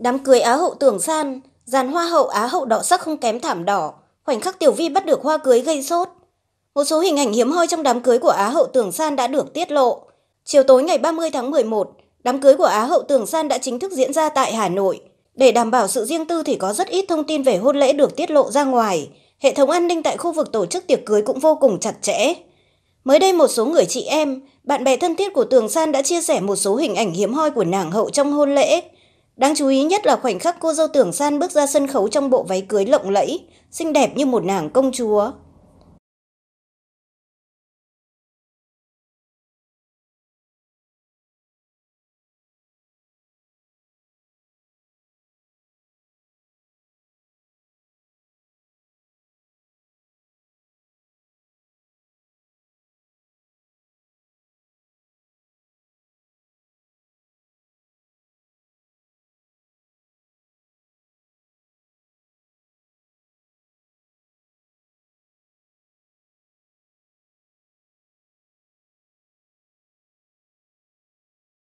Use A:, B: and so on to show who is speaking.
A: Đám cưới Á hậu tưởng san, dàn hoa hậu Á hậu đỏ sắc không kém thảm đỏ, khoảnh khắc Tiểu Vi bắt được hoa cưới gây sốt. Một số hình ảnh hiếm hoi trong đám cưới của Á hậu tưởng san đã được tiết lộ. Chiều tối ngày 30 tháng 11, đám cưới của Á hậu tưởng san đã chính thức diễn ra tại Hà Nội. Để đảm bảo sự riêng tư thì có rất ít thông tin về hôn lễ được tiết lộ ra ngoài. Hệ thống an ninh tại khu vực tổ chức tiệc cưới cũng vô cùng chặt chẽ. Mới đây một số người chị em, bạn bè thân thiết của Tường San đã chia sẻ một số hình ảnh hiếm hoi của nàng hậu trong hôn lễ. Đáng chú ý nhất là khoảnh khắc cô dâu tưởng san bước ra sân khấu trong bộ váy cưới lộng lẫy, xinh đẹp như một
B: nàng công chúa.